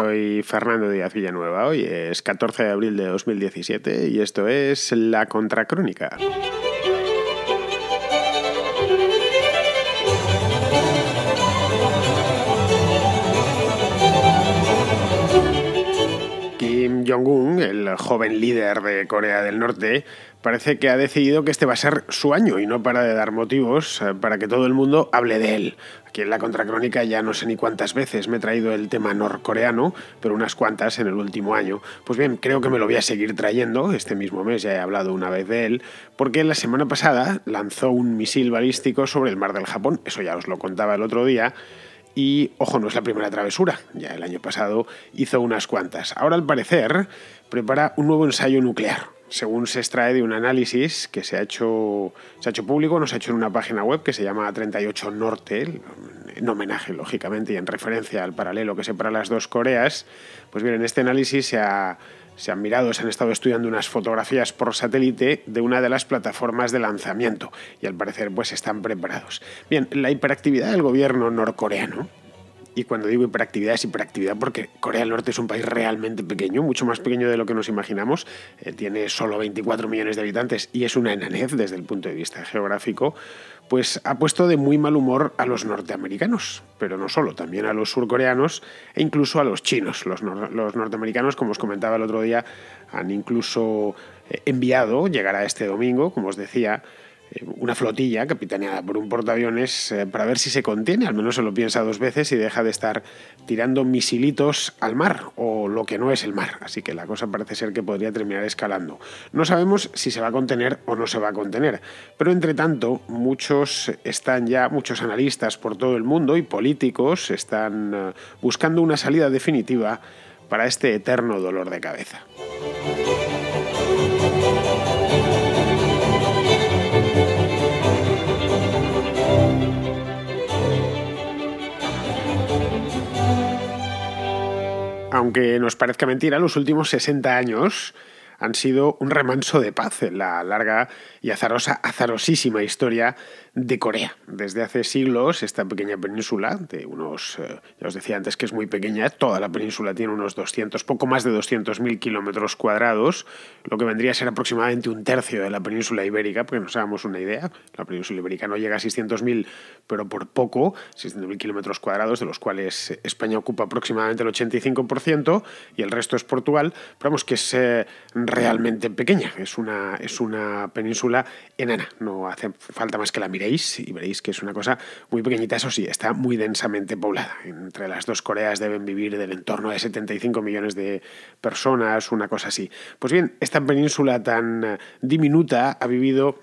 Soy Fernando Díaz Villanueva, hoy es 14 de abril de 2017 y esto es La Contracrónica. Jong-un, el joven líder de Corea del Norte, parece que ha decidido que este va a ser su año y no para de dar motivos eh, para que todo el mundo hable de él. Aquí en la contracrónica ya no sé ni cuántas veces me he traído el tema norcoreano, pero unas cuantas en el último año. Pues bien, creo que me lo voy a seguir trayendo, este mismo mes ya he hablado una vez de él, porque la semana pasada lanzó un misil balístico sobre el mar del Japón, eso ya os lo contaba el otro día, y ojo, no es la primera travesura, ya el año pasado hizo unas cuantas. Ahora, al parecer, prepara un nuevo ensayo nuclear, según se extrae de un análisis que se ha hecho, se ha hecho público, nos ha hecho en una página web que se llama 38 Norte, en homenaje, lógicamente, y en referencia al paralelo que separa las dos Coreas, pues bien, en este análisis se han mirado, se han estado estudiando unas fotografías por satélite de una de las plataformas de lanzamiento y al parecer pues están preparados. Bien, la hiperactividad del gobierno norcoreano, y cuando digo hiperactividad es hiperactividad porque Corea del Norte es un país realmente pequeño, mucho más pequeño de lo que nos imaginamos, eh, tiene solo 24 millones de habitantes y es una enanez desde el punto de vista geográfico, pues ha puesto de muy mal humor a los norteamericanos, pero no solo, también a los surcoreanos e incluso a los chinos. Los, norteamericanos, como os comentaba el otro día, han incluso eh, enviado, llegará este domingo, como os decía, eh, una flotilla capitaneada por un portaaviones eh, para ver si se contiene, al menos se lo piensa dos veces y deja de estar tirando misilitos al mar o lo que no es el mar. Así que la cosa parece ser que podría terminar escalando. No sabemos si se va a contener o no se va a contener, pero entre tanto muchos están ya, muchos analistas por todo el mundo y políticos están eh, buscando una salida definitiva para este eterno dolor de cabeza. Aunque nos parezca mentira, los últimos 60 años han sido un remanso de paz en la larga y azarosa, azarosísima historia de Corea. Desde hace siglos, esta pequeña península, de unos, eh, ya os decía antes que es muy pequeña, toda la península tiene unos 200, poco más de 200.000 kilómetros cuadrados, lo que vendría a ser aproximadamente un tercio de la península ibérica, porque nos sabemos una idea, la península ibérica no llega a 600.000, pero por poco, 600.000 kilómetros cuadrados, de los cuales España ocupa aproximadamente el 85% y el resto es Portugal, pero vamos que es eh, realmente pequeña, es una, es una península enana, no hace falta más que la mire y veréis que es una cosa muy pequeñita, eso sí, está muy densamente poblada. Entre las dos Coreas deben vivir del entorno de 75 millones de personas, una cosa así. Pues bien, esta península tan eh, diminuta ha vivido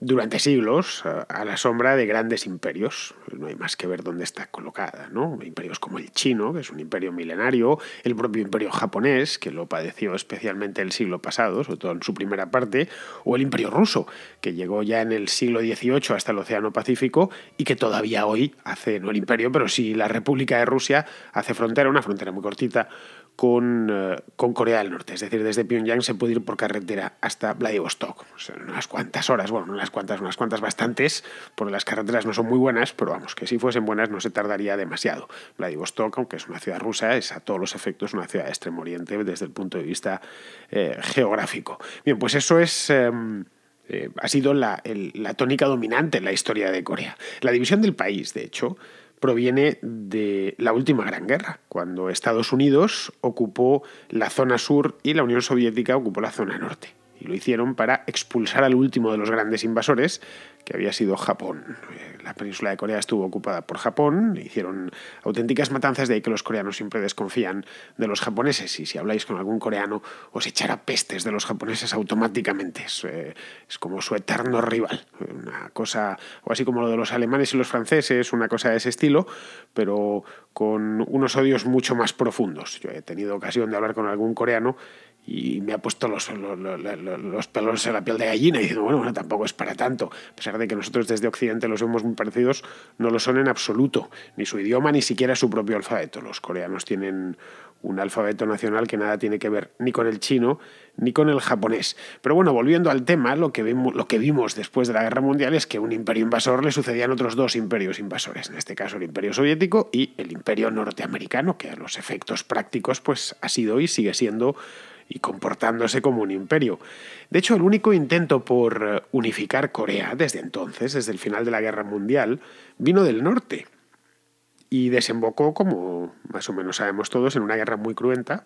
durante siglos eh, a la sombra de grandes imperios. No hay más que ver dónde está colocada, ¿no? Imperios como el chino, que es un imperio milenario, el propio imperio japonés, que lo padeció especialmente el siglo pasado, sobre todo en su primera parte, o el imperio ruso, que llegó ya en el siglo XVIII hasta el Océano Pacífico y que todavía hoy hace, no el imperio, pero sí la República de Rusia hace frontera, una frontera muy cortita con, eh, con, Corea del Norte. Es decir, desde Pyongyang se puede ir por carretera hasta Vladivostok. unas cuantas horas, bueno, unas cuantas, unas cuantas bastantes, porque las carreteras no son muy buenas, pero vamos, que si fuesen buenas no se tardaría demasiado. Vladivostok, aunque es una ciudad rusa, es a todos los efectos una ciudad de Extremo Oriente desde el punto de vista eh, geográfico. Bien, pues eso es... Em, eh, ha sido la, la tónica dominante en la historia de Corea. La división del país, de hecho, proviene de la última Gran Guerra, cuando Estados Unidos ocupó la zona sur y la Unión Soviética ocupó la zona norte y lo hicieron para expulsar al último de los grandes invasores, que había sido Japón. Eh, la península de Corea estuvo ocupada por Japón, hicieron auténticas matanzas, de ahí que los coreanos siempre desconfían de los japoneses, y si habláis con algún coreano os echará pestes de los japoneses automáticamente, eh, es, como su eterno rival, una cosa, o así como lo de los alemanes y los franceses, una cosa de ese estilo, pero con unos odios mucho más profundos. Yo he tenido ocasión de hablar con algún coreano y me ha puesto los, los, pelos en la piel de gallina y diciendo, bueno, bueno, tampoco es para tanto. A pesar de que nosotros desde Occidente los vemos muy parecidos, no lo son en absoluto, ni su idioma, ni siquiera su propio alfabeto. Los coreanos tienen un alfabeto nacional que nada tiene que ver ni con el chino ni con el japonés. Pero bueno, volviendo al tema, lo que, vimos, lo que vimos después de la Guerra Mundial es que un imperio invasor le sucedían otros dos imperios invasores, en este caso el imperio soviético y el imperio norteamericano, que a los efectos prácticos pues ha sido y sigue siendo y comportándose como un imperio. De hecho, el único intento por eh, unificar Corea desde entonces, desde el final de la Guerra Mundial, vino del norte y desembocó, como más o menos sabemos todos, en una guerra muy cruenta.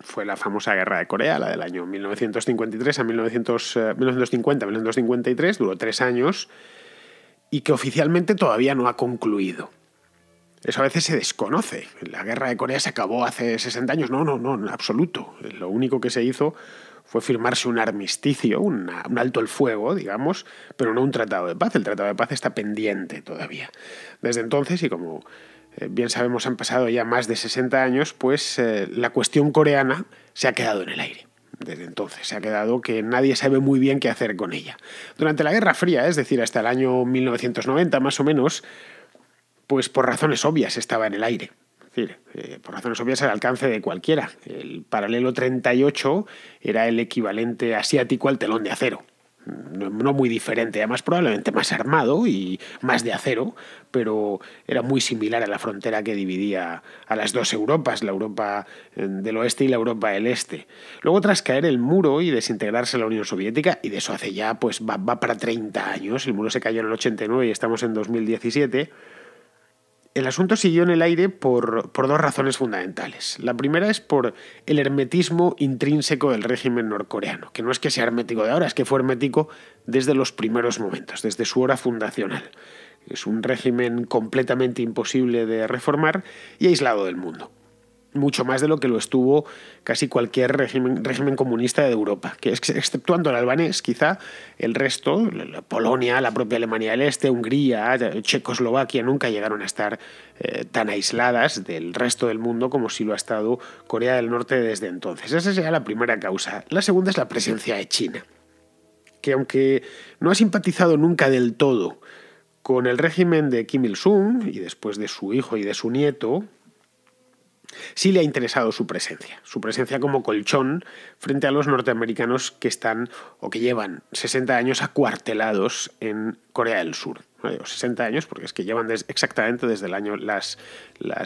Fue la famosa Guerra de Corea, la del año 1953 a 1950, 1953, eh, duró tres años y que oficialmente todavía no ha concluido. Eso a veces se desconoce. La guerra de Corea se acabó hace 60 años. No, no, no, en absoluto. Lo único que se hizo fue firmarse un armisticio, un alto el fuego, digamos, pero no un tratado de paz. El tratado de paz está pendiente todavía. Desde entonces, y como eh, bien sabemos han pasado ya más de 60 años, pues eh, la cuestión coreana se ha quedado en el aire desde entonces. Se ha quedado que nadie sabe muy bien qué hacer con ella. Durante la Guerra Fría, es decir, hasta el año 1990 más o menos, pues por razones obvias estaba en el aire. Eh, por razones obvias al alcance de cualquiera. El paralelo 38 era el equivalente asiático al telón de acero. No, muy diferente, además probablemente más armado y más de acero, pero era muy similar a la frontera que dividía a las dos Europas, la Europa eh, del oeste y la Europa del este. Luego tras caer el muro y desintegrarse la Unión Soviética, y de eso hace ya pues va, va para 30 años, el muro se cayó en el 89 y estamos en 2017, el asunto siguió en el aire por, dos razones fundamentales. La primera es por el hermetismo intrínseco del régimen norcoreano, que no es que sea hermético de ahora, es que fue hermético desde los primeros momentos, desde su hora fundacional. Es un régimen completamente imposible de reformar y aislado del mundo mucho más de lo que lo estuvo casi cualquier régimen, régimen comunista de Europa, que exceptuando el albanés, quizá el resto, Polonia, la propia Alemania del Este, Hungría, Checoslovaquia, nunca llegaron a estar eh, tan aisladas del resto del mundo como si lo ha estado Corea del Norte desde entonces. Esa sería la primera causa. La segunda es la presencia de China, que aunque no ha simpatizado nunca del todo con el régimen de Kim Il-sung y después de su hijo y de su nieto, sí le ha interesado su presencia, su presencia como colchón frente a los norteamericanos que están o que llevan 60 años acuartelados en Corea del Sur. 60 años porque es que llevan exactamente desde el año, las,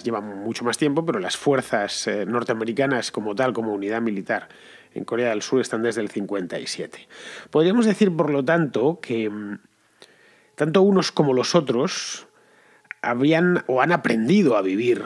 llevan mucho más tiempo, pero las fuerzas eh, norteamericanas como tal, como unidad militar en Corea del Sur están desde el 57. Podríamos decir, por lo tanto, que mm, tanto unos como los otros habían o han aprendido a vivir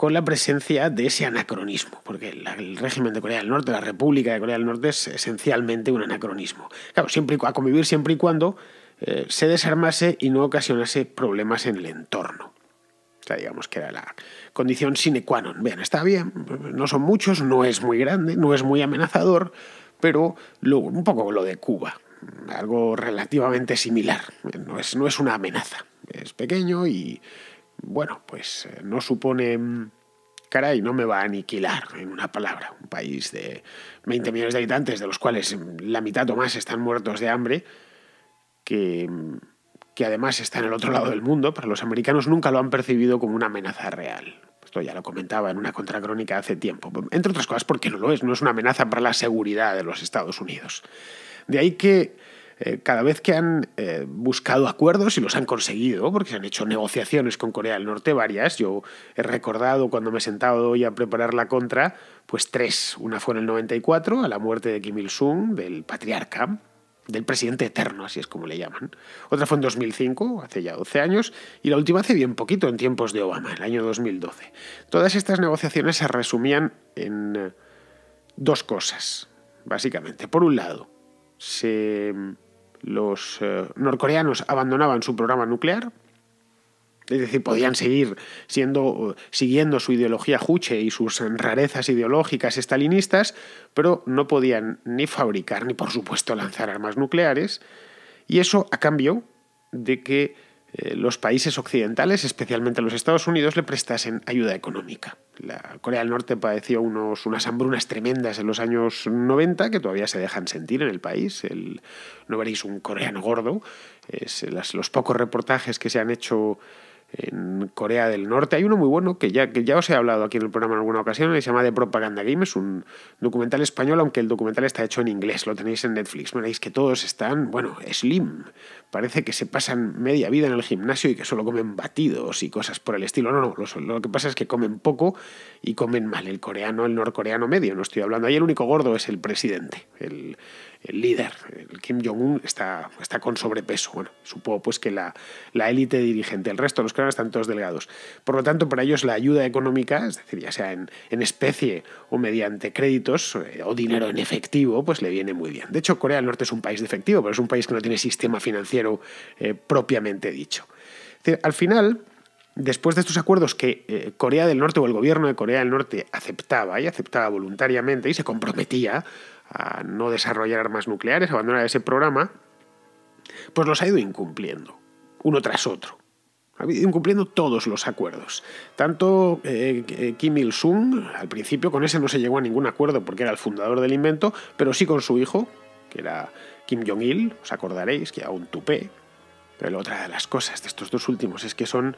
con la presencia de ese anacronismo, porque el régimen de Corea del Norte, la República de Corea del Norte es esencialmente un anacronismo. Claro, siempre a convivir siempre y cuando eh, se desarmase y no ocasionase problemas en el entorno. O sea, digamos que era la condición sine qua non. Vean, está bien, no son muchos, no es muy grande, no es muy amenazador, pero luego, un poco lo de Cuba, algo relativamente similar. No es, no es una amenaza, es pequeño y bueno, pues eh, no supone mm, caray, no me va a aniquilar, en una palabra. Un país de 20 millones de habitantes, de los cuales mm, la mitad o más están muertos de hambre, que, mm, que además está en el otro lado del mundo, pero los americanos nunca lo han percibido como una amenaza real. Esto ya lo comentaba en una contracrónica hace tiempo. Entre otras cosas porque no lo es, no es una amenaza para la seguridad de los Estados Unidos. De ahí que eh, cada vez que han eh, buscado acuerdos y los han conseguido, porque se han hecho negociaciones con Corea del Norte varias, yo he recordado cuando me he sentado hoy a preparar la contra, pues tres. Una fue en el 94, a la muerte de Kim Il-sung, del patriarca, del presidente eterno, así es como le llaman. Otra fue en 2005, hace ya 12 años, y la última hace bien poquito, en tiempos de Obama, el año 2012. Todas estas negociaciones se resumían en eh, dos cosas, básicamente. Por un lado, se los eh, norcoreanos abandonaban su programa nuclear, es decir, podían seguir siendo, siguiendo su ideología juche y sus rarezas ideológicas estalinistas, pero no podían ni fabricar ni, por supuesto, lanzar armas nucleares. Y eso a cambio de que eh, los países occidentales, especialmente los Estados Unidos, le prestasen ayuda económica. La Corea del Norte padeció unas hambrunas tremendas en los años 90 que todavía se dejan sentir en el país. no veréis un coreano gordo. los pocos reportajes que se han hecho en Corea del Norte. Hay uno muy bueno que ya, que ya os he hablado aquí en el programa en alguna ocasión, se llama The Propaganda Game. Es un documental español, aunque el documental está hecho en inglés, lo tenéis en Netflix. Veréis que todos están, bueno, slim. Parece que se pasan media vida en el gimnasio y que solo comen batidos y cosas por el estilo. No, no, lo, lo que pasa es que comen poco y comen mal. El coreano, el norcoreano medio, no estoy hablando. Ahí el único gordo es el presidente. El, el líder, el Kim Jong-un, está, está con sobrepeso. Bueno, supongo pues que la, la élite dirigente, el resto, los clanes están todos delgados. Por lo tanto, para ellos la ayuda económica, es decir, ya sea en, especie o mediante créditos eh, o dinero en efectivo, pues le viene muy bien. De hecho, Corea del Norte es un país de efectivo, pero es un país que no tiene sistema financiero eh, propiamente dicho. al final, después de estos acuerdos que eh, Corea del Norte o el gobierno de Corea del Norte aceptaba y aceptaba voluntariamente y se comprometía a no desarrollar armas nucleares, abandonar ese programa, pues los ha ido incumpliendo, uno tras otro. Ha ido incumpliendo todos los acuerdos. Tanto eh, eh, Kim Il-sung, al principio con ese no se llegó a ningún acuerdo porque era el fundador del invento, pero sí con su hijo, que era Kim Jong-il, os acordaréis, que era un tupé. Pero otra de las cosas de estos dos últimos es que son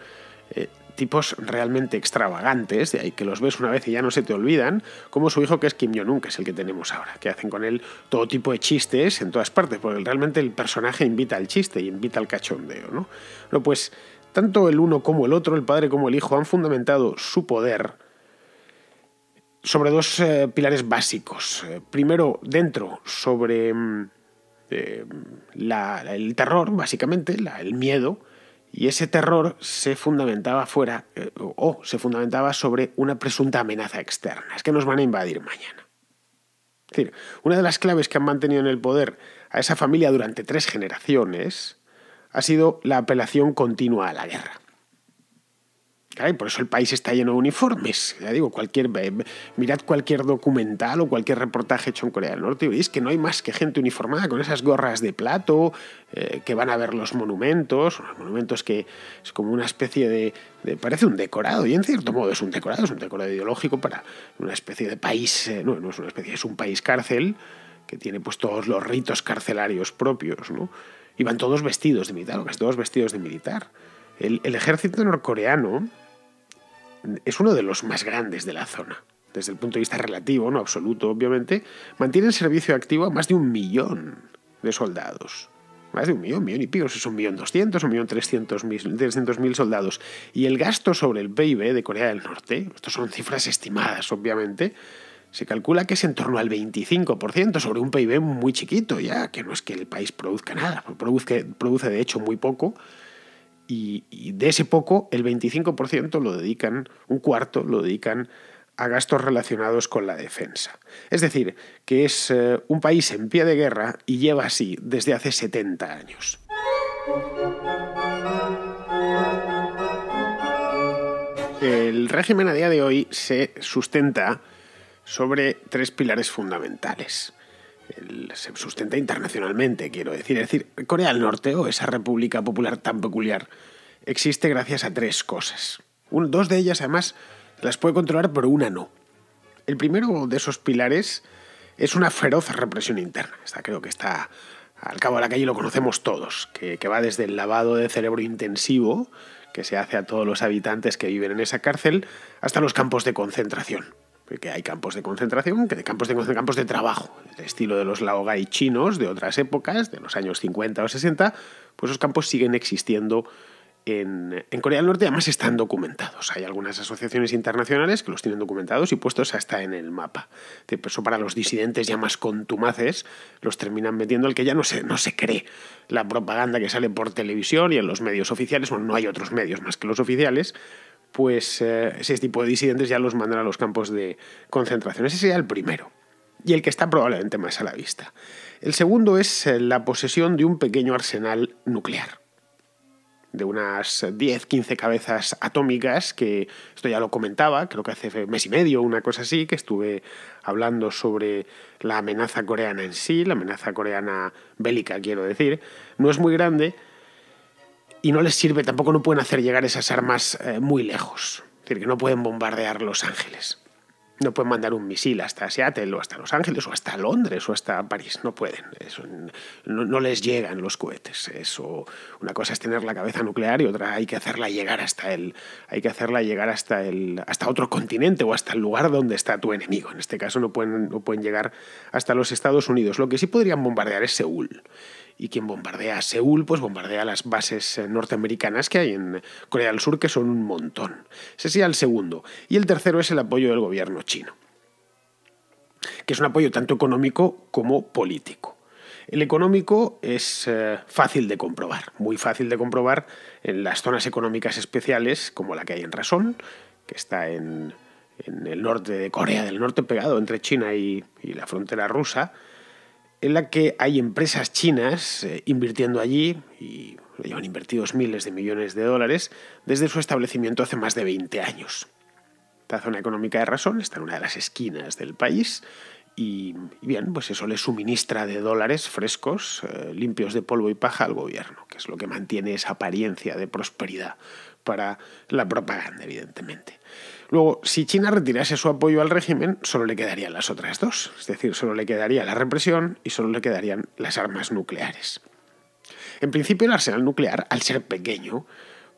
eh, tipos realmente extravagantes, de ahí que los ves una vez y ya no se te olvidan, como su hijo que es Kim Jong-un, que es el que tenemos ahora, que hacen con él todo tipo de chistes en todas partes, porque realmente el personaje invita al chiste y invita al cachondeo, ¿no? Bueno, pues tanto el uno como el otro, el padre como el hijo, han fundamentado su poder sobre dos eh, pilares básicos. Eh, primero, dentro, sobre mm, eh, el terror, básicamente, el miedo, y ese terror se fundamentaba fuera eh, o se fundamentaba sobre una presunta amenaza externa. Es que nos van a invadir mañana. Es decir, una de las claves que han mantenido en el poder a esa familia durante tres generaciones ha sido la apelación continua a la guerra por eso el país está lleno de uniformes. Ya digo, cualquier, mirad cualquier documental o cualquier reportaje hecho en Corea del Norte y veis que no hay más que gente uniformada con esas gorras de plato, eh, que van a ver los monumentos, los monumentos que es como una especie de, parece un decorado, y en cierto modo es un decorado, es un decorado ideológico para una especie de país, eh, no, es una especie, es un país cárcel que tiene pues todos los ritos carcelarios propios, ¿no? Y van todos vestidos de militar, todos vestidos de militar. el ejército norcoreano es uno de los más grandes de la zona. Desde el punto de vista relativo, no absoluto, obviamente, mantiene en servicio activo a más de un millón de soldados. Más de un millón, millón y pico, es un millón doscientos, un millón trescientos mil soldados. Y el gasto sobre el PIB de Corea del Norte, estas son cifras estimadas, obviamente, se calcula que es en torno al 25% sobre un PIB muy chiquito ya, que no es que el país produzca nada, produce, produce de hecho muy poco, y, de ese poco el 25% lo dedican, un cuarto lo dedican a gastos relacionados con la defensa. Es decir, que es eh, un país en pie de guerra y lleva así desde hace 70 años. El régimen a día de hoy se sustenta sobre tres pilares fundamentales se sustenta internacionalmente, quiero decir. Es decir, Corea del Norte o esa república popular tan peculiar existe gracias a tres cosas. dos de ellas, además, las puede controlar, pero una no. El primero de esos pilares es una feroz represión interna. Esta creo que está al cabo de la calle, lo conocemos todos, que va desde el lavado de cerebro intensivo que se hace a todos los habitantes que viven en esa cárcel hasta los campos de concentración. Porque hay campos de concentración, que de campos de campos de trabajo, el estilo de los laogai chinos de otras épocas, de los años 50 o 60, pues esos campos siguen existiendo en, Corea del Norte, además están documentados. Hay algunas asociaciones internacionales que los tienen documentados y puestos hasta en el mapa. Eso para los disidentes ya más contumaces los terminan metiendo el que ya no se, no se cree. La propaganda que sale por televisión y en los medios oficiales, bueno, no hay otros medios más que los oficiales, pues eh, ese tipo de disidentes ya los mandan a los campos de concentración. Ese sería el primero, y el que está probablemente más a la vista. El segundo es eh, la posesión de un pequeño arsenal nuclear, de unas 10-15 cabezas atómicas, que esto ya lo comentaba, creo que hace mes y medio, una cosa así, que estuve hablando sobre la amenaza coreana en sí, la amenaza coreana bélica, quiero decir, no es muy grande, y no les sirve, tampoco no pueden hacer llegar esas armas eh, muy lejos. Es decir, que no pueden bombardear Los Ángeles. No pueden mandar un misil hasta Seattle o hasta Los Ángeles o hasta Londres o hasta París. No pueden. Eso, no, no, les llegan los cohetes. Eso, una cosa es tener la cabeza nuclear y otra hay que hacerla llegar hasta el, hay que hacerla llegar hasta el, hasta otro continente o hasta el lugar donde está tu enemigo. En este caso no pueden, no pueden llegar hasta los Estados Unidos. Lo que sí podrían bombardear es Seúl y quien bombardea a Seúl, pues bombardea las bases eh, norteamericanas que hay en Corea del Sur, que son un montón. Ese sería el segundo. Y el tercero es el apoyo del gobierno chino, que es un apoyo tanto económico como político. El económico es eh, fácil de comprobar, muy fácil de comprobar en las zonas económicas especiales, como la que hay en Rasón, que está en, el norte de Corea del Norte, pegado entre China y, y la frontera rusa, en la que hay empresas chinas eh, invirtiendo allí y llevan invertidos miles de millones de dólares desde su establecimiento hace más de 20 años. Esta zona económica de razón está en una de las esquinas del país y, bien, pues eso le suministra de dólares frescos, eh, limpios de polvo y paja al gobierno, que es lo que mantiene esa apariencia de prosperidad para la propaganda, evidentemente. Luego, si China retirase su apoyo al régimen, solo le quedarían las otras dos, es decir, solo le quedaría la represión y solo le quedarían las armas nucleares. En principio, el arsenal nuclear, al ser pequeño,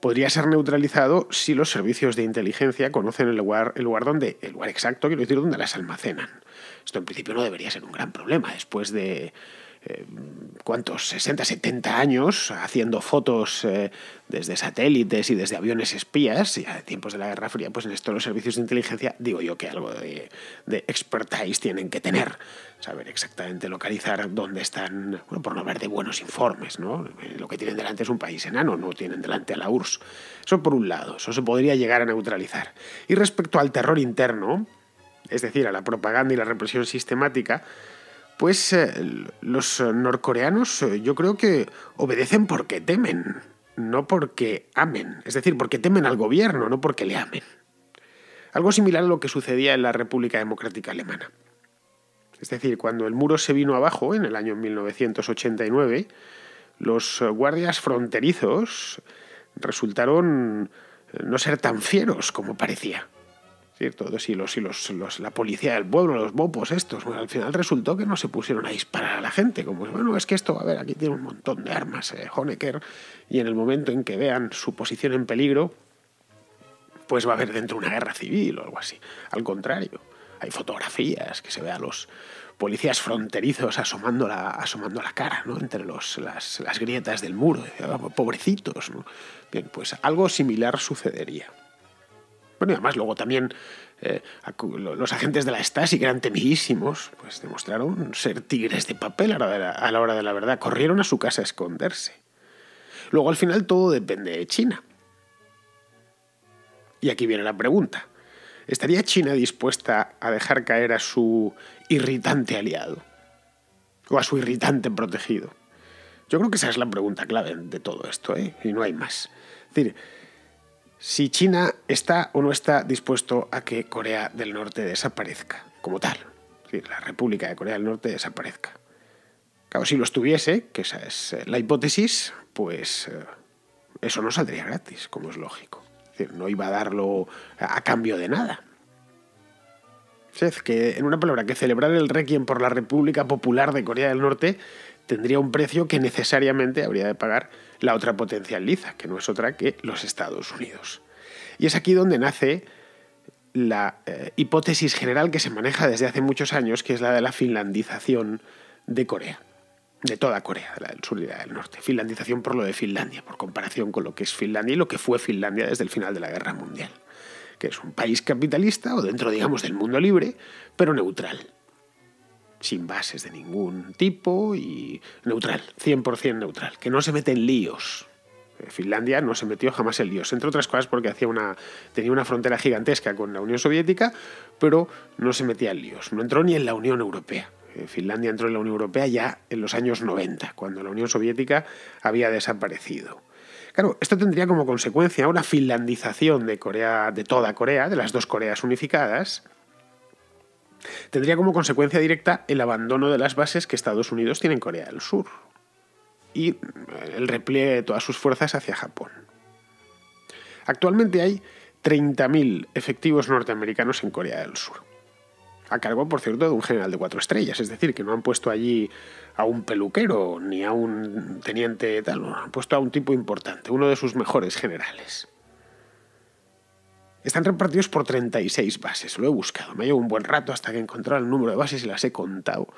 podría ser neutralizado si los servicios de inteligencia conocen el lugar, el lugar donde, el lugar exacto, quiero decir, donde las almacenan. Esto en principio no debería ser un gran problema. Después de eh, ¿cuántos? 60, 70 años haciendo fotos eh, desde satélites y desde aviones espías, y a tiempos de la Guerra Fría, pues en esto los servicios de inteligencia, digo yo que algo de, de expertise tienen que tener, saber exactamente localizar dónde están, bueno, por no haber de buenos informes, ¿no? Eh, lo que tienen delante es un país enano, no tienen delante a la URSS. Eso por un lado, eso se podría llegar a neutralizar. Y respecto al terror interno, es decir, a la propaganda y la represión sistemática, pues eh, los eh, norcoreanos eh, yo creo que obedecen porque temen, no porque amen, es decir, porque temen al gobierno, no porque le amen. Algo similar a lo que sucedía en la República Democrática Alemana. Es decir, cuando el muro se vino abajo en el año 1989, los guardias fronterizos resultaron no ser tan fieros como parecía. ¿cierto? Si, los, la policía del pueblo, los bopos estos, al final resultó que no se pusieron a disparar a la gente, como, bueno, es que esto, a ver, aquí tiene un montón de armas eh, Honecker, y en el momento en que vean su posición en peligro, pues va a haber dentro una guerra civil o algo así. Al contrario, hay fotografías que se ve a los policías fronterizos asomando la, asomando la cara, ¿no? Entre los, las, grietas del muro, ah, pobrecitos, Bien, pues algo similar sucedería y además luego también eh, los agentes de la Stasi, que eran temidísimos, pues demostraron ser tigres de papel a la, hora de la, verdad. Corrieron a su casa a esconderse. Luego al final todo depende de China. Y aquí viene la pregunta. ¿Estaría China dispuesta a dejar caer a su irritante aliado? ¿O a su irritante protegido? Yo creo que esa es la pregunta clave de todo esto, ¿eh? y no hay más. Es decir, si China está o no está dispuesto a que Corea del Norte desaparezca, como tal, es decir, la República de Corea del Norte desaparezca. Claro, si lo estuviese, que esa es eh, la hipótesis, pues eh, eso no saldría gratis, como es lógico. Es decir, no iba a darlo a cambio de nada. Es que, en una palabra, que celebrar el Requiem por la República Popular de Corea del Norte tendría un precio que necesariamente habría de pagar la otra potencia liza, que no es otra que los Estados Unidos. Y es aquí donde nace la eh, hipótesis general que se maneja desde hace muchos años, que es la de la finlandización de Corea, de toda Corea, de la del sur y del norte. Finlandización por lo de Finlandia, por comparación con lo que es Finlandia y lo que fue Finlandia desde el final de la Guerra Mundial, que es un país capitalista o dentro, digamos, del mundo libre, pero neutral sin bases de ningún tipo y neutral, 100% neutral, que no se mete en líos. Eh, Finlandia no se metió jamás en líos, entre otras cosas porque hacía una, tenía una frontera gigantesca con la Unión Soviética, pero no se metía en líos, no entró ni en la Unión Europea. Eh, Finlandia entró en la Unión Europea ya en los años 90, cuando la Unión Soviética había desaparecido. Claro, esto tendría como consecuencia una finlandización de Corea, de toda Corea, de las dos Coreas unificadas, tendría como consecuencia directa el abandono de las bases que Estados Unidos tiene en Corea del Sur y eh, el repliegue de todas sus fuerzas hacia Japón. Actualmente hay 30.000 efectivos norteamericanos en Corea del Sur, a cargo, por cierto, de un general de cuatro estrellas, es decir, que no han puesto allí a un peluquero ni a un teniente tal, han puesto a un tipo importante, uno de sus mejores generales. Están repartidos por 36 bases, lo he buscado, me llevado un buen rato hasta que he encontrado el número de bases y las he contado,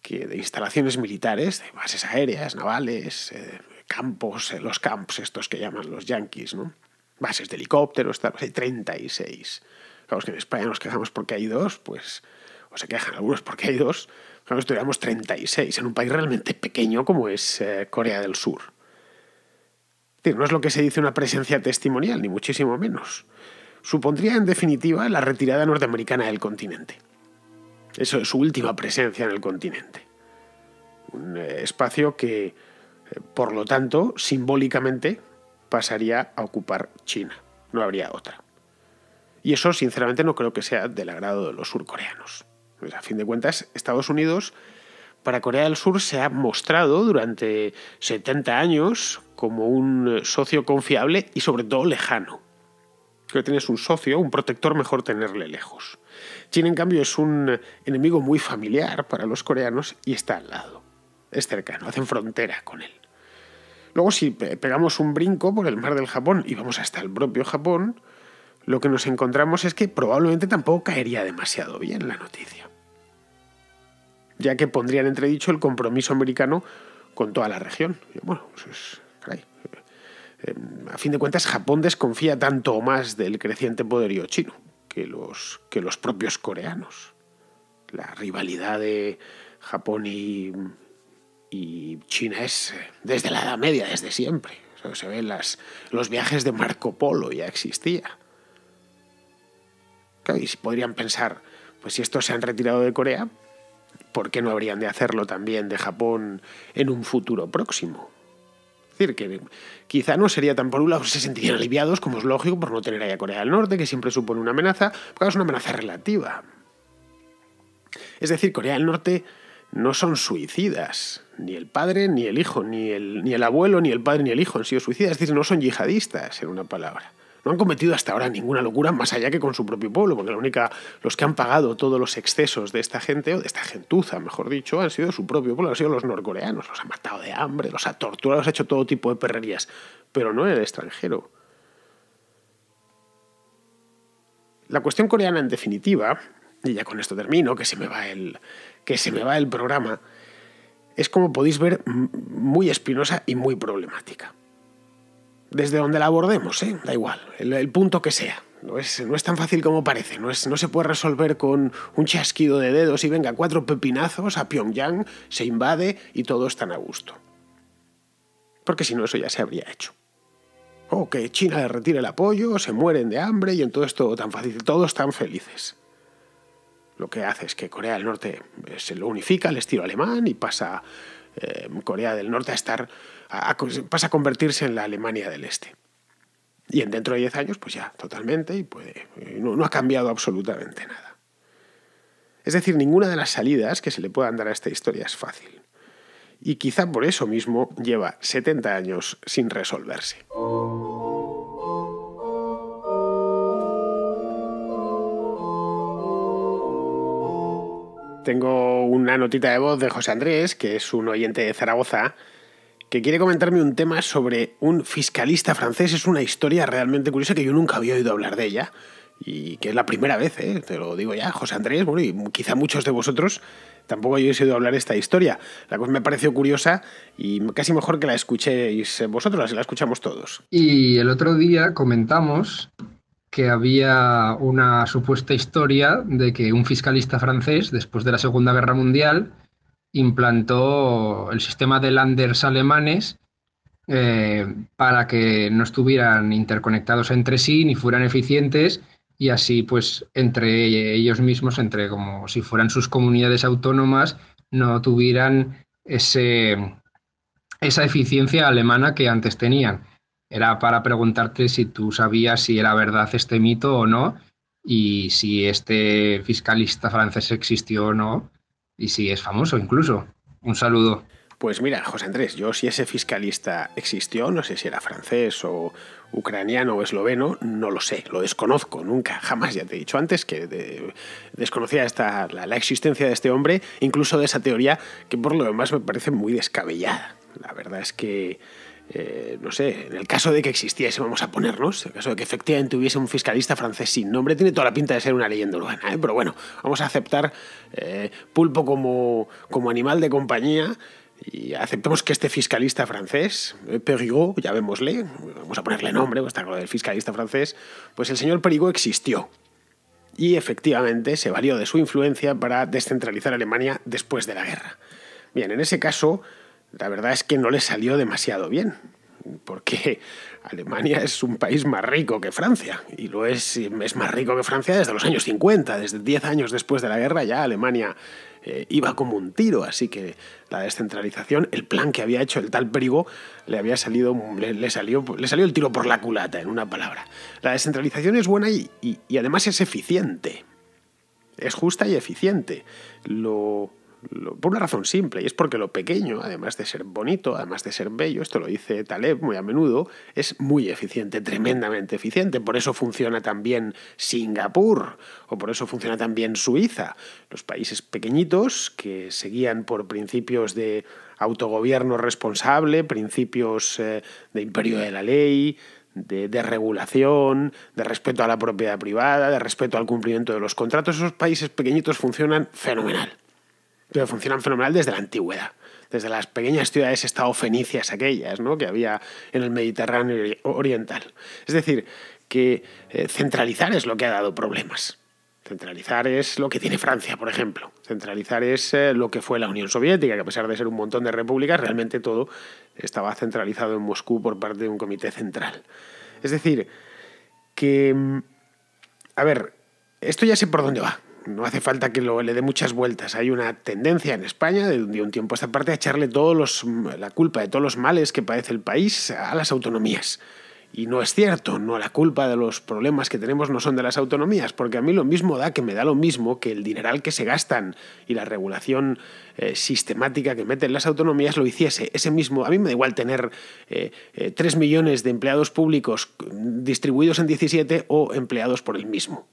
que de instalaciones militares, de bases aéreas, navales, eh, campos, eh, los camps estos que llaman los yankees, ¿no? bases de helicópteros, tal, pues hay 36. Claro, que en España nos quejamos porque hay dos, pues, o se quejan algunos porque hay dos, nosotros tuviéramos 36 en un país realmente pequeño como es eh, Corea del Sur. no es lo que se dice una presencia testimonial, ni muchísimo menos supondría en definitiva la retirada norteamericana del continente. Eso es su última presencia en el continente. Un eh, espacio que, eh, por lo tanto, simbólicamente pasaría a ocupar China. No habría otra. Y eso, sinceramente, no creo que sea del agrado de los surcoreanos. Pues, a fin de cuentas, Estados Unidos para Corea del Sur se ha mostrado durante 70 años como un eh, socio confiable y sobre todo lejano que tienes un socio, un protector, mejor tenerle lejos. China, en cambio, es un enemigo muy familiar para los coreanos y está al lado. Es cercano, hacen frontera con él. Luego, si pegamos un brinco por el mar del Japón y vamos hasta el propio Japón, lo que nos encontramos es que probablemente tampoco caería demasiado bien la noticia, ya que pondrían en entredicho el compromiso americano con toda la región. bueno, pues es, caray, a fin de cuentas, Japón desconfía tanto o más del creciente poderío chino que los, que los propios coreanos. La rivalidad de Japón y, China es eh, desde la Edad Media, desde siempre. se ven los viajes de Marco Polo, ya existía. y si podrían pensar, pues si estos se han retirado de Corea, ¿por qué no habrían de hacerlo también de Japón en un futuro próximo? decir, que quizá no sería tan por un lado, se sentirían aliviados, como es lógico, por no tener ahí a Corea del Norte, que siempre supone una amenaza, pero es una amenaza relativa. Es decir, Corea del Norte no son suicidas. Ni el padre, ni el hijo, ni el, ni el abuelo, ni el padre, ni el hijo han sido suicidas. Es decir, no son yihadistas, en una palabra no han cometido hasta ahora ninguna locura más allá que con su propio pueblo, porque la única, los que han pagado todos los excesos de esta gente, o de esta gentuza, mejor dicho, han sido su propio pueblo, han sido los norcoreanos, los han matado de hambre, los ha torturado, los ha hecho todo tipo de perrerías, pero no el extranjero. La cuestión coreana, en definitiva, y ya con esto termino, que se me va el, que se me va el programa, es como podéis ver muy espinosa y muy problemática desde donde la abordemos, ¿eh? da igual, el, punto que sea. No es, no es tan fácil como parece, no, es, no se puede resolver con un chasquido de dedos y venga cuatro pepinazos a Pyongyang, se invade y todo está a gusto. Porque si no, eso ya se habría hecho. O que China le retire el apoyo, se mueren de hambre y en todo esto tan fácil, todos tan felices. Lo que hace es que Corea del Norte eh, se lo unifica al estilo alemán y pasa eh, Corea del Norte a estar pasa a convertirse en la Alemania del Este. Y en dentro de 10 años, pues ya, totalmente, y no, no ha cambiado absolutamente nada. Es decir, ninguna de las salidas que se le puedan dar a esta historia es fácil. Y quizá por eso mismo lleva 70 años sin resolverse. Tengo una notita de voz de José Andrés, que es un oyente de Zaragoza, que quiere comentarme un tema sobre un fiscalista francés. Es una historia realmente curiosa que yo nunca había oído hablar de ella y que es la primera vez, ¿eh? te lo digo ya, José Andrés, bueno, y quizá muchos de vosotros tampoco habéis oído hablar esta historia. La cosa me pareció curiosa y casi mejor que la escuchéis vosotros, la escuchamos todos. Y el otro día comentamos que había una supuesta historia de que un fiscalista francés, después de la Segunda Guerra Mundial, implantó el sistema de landers alemanes eh, para que no estuvieran interconectados entre sí ni fueran eficientes y así pues entre ellos mismos, entre como si fueran sus comunidades autónomas, no tuvieran ese, esa eficiencia alemana que antes tenían. Era para preguntarte si tú sabías si era verdad este mito o no y si este fiscalista francés existió o no y si es famoso incluso. Un saludo. Pues mira, José Andrés, yo si ese fiscalista existió, no sé si era francés o ucraniano o esloveno, no lo sé, lo desconozco, nunca, jamás, ya te he dicho antes que desconocía esta, la, existencia de este hombre, incluso de esa teoría que por lo demás me parece muy descabellada. La verdad es que eh, no sé, en el caso de que existiese, vamos a ponernos, en el caso de que efectivamente hubiese un fiscalista francés sin nombre, tiene toda la pinta de ser una leyenda urbana, ¿eh? pero bueno, vamos a aceptar eh, pulpo como, como animal de compañía. Y aceptemos que este fiscalista francés, Perigot, ya vemosle, vamos a ponerle nombre, está con el fiscalista francés, pues el señor Perigot existió. Y efectivamente se valió de su influencia para descentralizar Alemania después de la guerra. Bien, en ese caso, la verdad es que no le salió demasiado bien, porque Alemania es un país más rico que Francia, y lo es, es más rico que Francia desde los años 50, desde 10 años después de la guerra ya Alemania eh, iba como un tiro, así que la descentralización, el plan que había hecho el tal Prigo, le había salido, le, salió, le salió el tiro por la culata, en una palabra. La descentralización es buena y además es eficiente, es justa y eficiente. Lo por una razón simple, y es porque lo pequeño, además de ser bonito, además de ser bello, esto lo dice Taleb muy a menudo, es muy eficiente, tremendamente eficiente. Por eso funciona también Singapur, o por eso funciona también Suiza. Los países pequeñitos que seguían por principios de autogobierno responsable, principios eh, de imperio de la ley, de, de, regulación, de respeto a la propiedad privada, de respeto al cumplimiento de los contratos, esos países pequeñitos funcionan fenomenal funcionan fenomenal desde la antigüedad desde las pequeñas ciudades estado fenicias aquellas, ¿no? que había en el Mediterráneo oriental. Es decir, que eh, centralizar es lo que ha dado problemas. Centralizar es lo que tiene Francia, por ejemplo. Centralizar es eh, lo que fue la Unión Soviética, que a pesar de ser un montón de repúblicas, realmente todo estaba centralizado en Moscú por parte de un comité central. Es decir, que... Mm, a ver, esto ya sé por dónde va, no hace falta que lo, le dé muchas vueltas. Hay una tendencia en España de, un tiempo a esta parte a echarle todos los, la culpa de todos los males que padece el país a las autonomías. Y no es cierto, no la culpa de los problemas que tenemos no son de las autonomías, porque a mí lo mismo da que me da lo mismo que el dineral que se gastan y la regulación eh, sistemática que meten las autonomías lo hiciese. Ese mismo, a mí me da igual tener 3 eh, eh, millones de empleados públicos distribuidos en 17 o empleados por el mismo.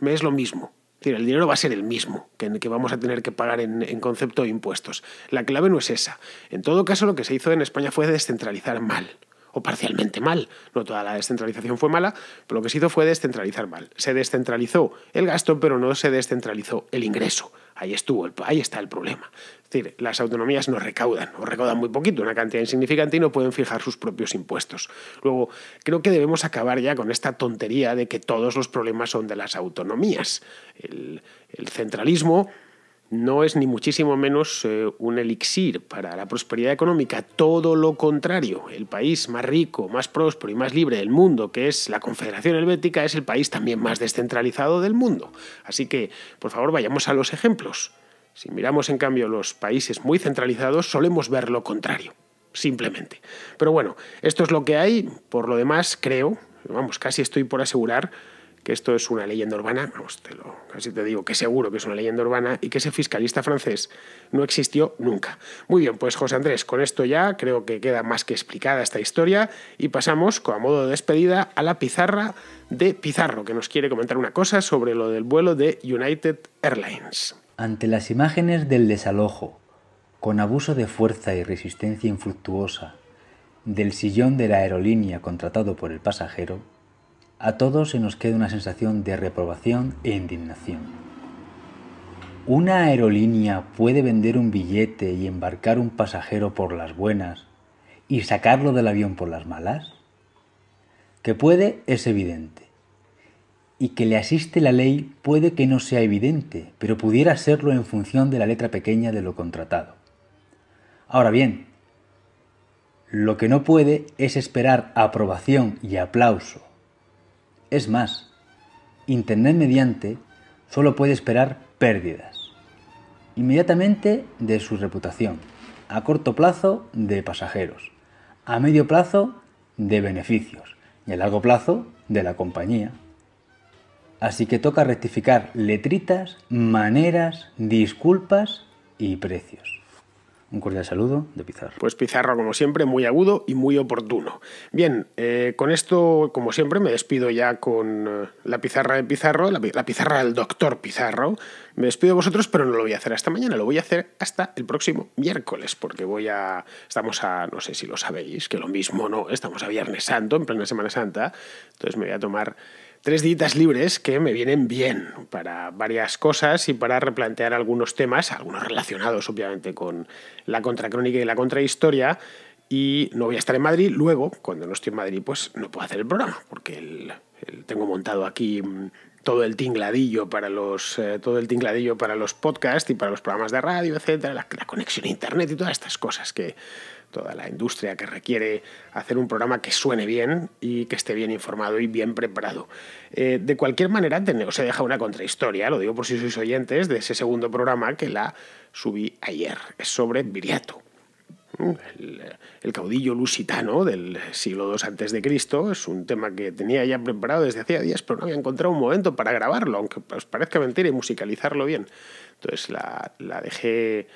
Me es lo mismo el dinero va a ser el mismo que, vamos a tener que pagar en, en, concepto de impuestos. La clave no es esa. En todo caso, lo que se hizo en España fue descentralizar mal, o parcialmente mal. No toda la descentralización fue mala, pero lo que se hizo fue descentralizar mal. Se descentralizó el gasto, pero no se descentralizó el ingreso. Ahí estuvo, ahí está el problema. Es decir, las autonomías no recaudan, o recaudan muy poquito, una cantidad insignificante y no pueden fijar sus propios impuestos. Luego, creo que debemos acabar ya con esta tontería de que todos los problemas son de las autonomías. el centralismo no es ni muchísimo menos eh, un elixir para la prosperidad económica, todo lo contrario. El país más rico, más próspero y más libre del mundo, que es la Confederación Helvética, es el país también más descentralizado del mundo. Así que, por favor, vayamos a los ejemplos. Si miramos, en cambio, los países muy centralizados, solemos ver lo contrario, simplemente. Pero bueno, esto es lo que hay. Por lo demás, creo, vamos, casi estoy por asegurar, que esto es una leyenda urbana, casi te digo que seguro que es una leyenda urbana y que ese fiscalista francés no existió nunca. Muy bien, pues José Andrés, con esto ya creo que queda más que explicada esta historia y pasamos, a modo de despedida, a la pizarra de Pizarro, que nos quiere comentar una cosa sobre lo del vuelo de United Airlines. Ante las imágenes del desalojo, con abuso de fuerza y resistencia infructuosa, del sillón de la aerolínea contratado por el pasajero, a todos se nos queda una sensación de reprobación e indignación. ¿Una aerolínea puede vender un billete y embarcar un pasajero por las buenas y sacarlo del avión por las malas? Que puede es evidente. Y que le asiste la ley puede que no sea evidente, pero pudiera serlo en función de la letra pequeña de lo contratado. Ahora bien, lo que no puede es esperar aprobación y aplauso es más, Internet mediante solo puede esperar pérdidas. Inmediatamente de su reputación, a corto plazo de pasajeros, a medio plazo de beneficios y a largo plazo de la compañía. Así que toca rectificar letritas, maneras, disculpas y precios. Un cordial saludo de Pizarro. Pues Pizarro, como siempre, muy agudo y muy oportuno. Bien, eh, con esto, como siempre, me despido ya con eh, la pizarra de Pizarro, la, pizarra del doctor Pizarro. Me despido de vosotros, pero no lo voy a hacer hasta mañana, lo voy a hacer hasta el próximo miércoles, porque voy a. Estamos a. No sé si lo sabéis, que lo mismo no, estamos a Viernes Santo, en plena Semana Santa. Entonces me voy a tomar tres ditas libres que me vienen bien para varias cosas y para replantear algunos temas, algunos relacionados obviamente con la contracrónica y la contrahistoria. Y no voy a estar en Madrid, luego, cuando no estoy en Madrid, pues no puedo hacer el programa, porque tengo montado aquí mm, todo el tingladillo para los eh, todo el tingladillo para los podcasts y para los programas de radio, etcétera, la conexión a internet y todas estas cosas que toda la industria que requiere hacer un programa que suene bien y que esté bien informado y bien preparado. Eh, de cualquier manera, os he dejado una contrahistoria, lo digo por si sois oyentes, de ese segundo programa que la subí ayer. Es sobre Viriato. El, caudillo lusitano del siglo II antes de Cristo es un tema que tenía ya preparado desde hacía días, pero no había encontrado un momento para grabarlo, aunque os pues, parezca mentira y musicalizarlo bien. Entonces la, la dejé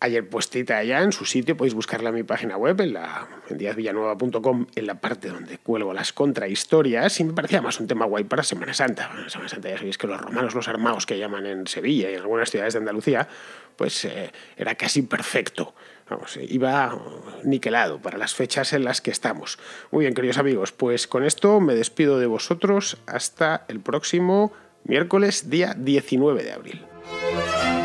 ayer puestita allá en su sitio. Podéis buscarla en mi página web, en la en la parte donde cuelgo las contrahistorias. Y me parecía más un tema guay para Semana Santa. Bueno, Semana Santa ya sabéis que los romanos, los armados que llaman en Sevilla y en algunas ciudades de Andalucía, pues eh, era casi perfecto. Vamos, eh, iba niquelado para las fechas en las que estamos. Muy bien, queridos amigos, pues con esto me despido de vosotros hasta el próximo miércoles, día 19 de abril.